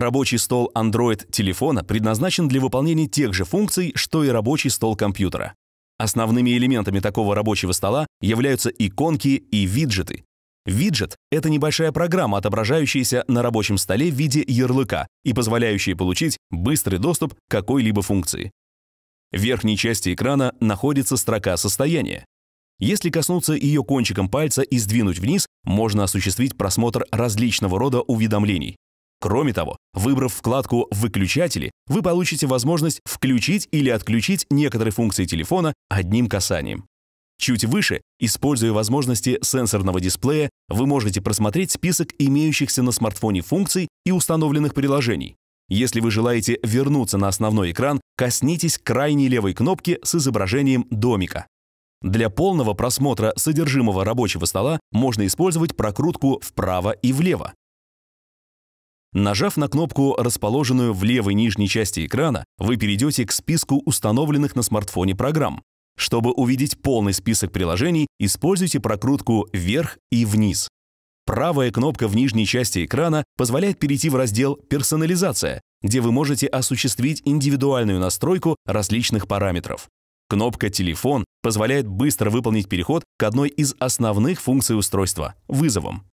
Рабочий стол Android-телефона предназначен для выполнения тех же функций, что и рабочий стол компьютера. Основными элементами такого рабочего стола являются иконки и виджеты. Виджет — это небольшая программа, отображающаяся на рабочем столе в виде ярлыка и позволяющая получить быстрый доступ к какой-либо функции. В верхней части экрана находится строка состояния. Если коснуться ее кончиком пальца и сдвинуть вниз, можно осуществить просмотр различного рода уведомлений. Кроме того, Выбрав вкладку «Выключатели», вы получите возможность включить или отключить некоторые функции телефона одним касанием. Чуть выше, используя возможности сенсорного дисплея, вы можете просмотреть список имеющихся на смартфоне функций и установленных приложений. Если вы желаете вернуться на основной экран, коснитесь крайней левой кнопки с изображением домика. Для полного просмотра содержимого рабочего стола можно использовать прокрутку вправо и влево. Нажав на кнопку, расположенную в левой нижней части экрана, вы перейдете к списку установленных на смартфоне программ. Чтобы увидеть полный список приложений, используйте прокрутку «Вверх» и «Вниз». Правая кнопка в нижней части экрана позволяет перейти в раздел «Персонализация», где вы можете осуществить индивидуальную настройку различных параметров. Кнопка «Телефон» позволяет быстро выполнить переход к одной из основных функций устройства – вызовам.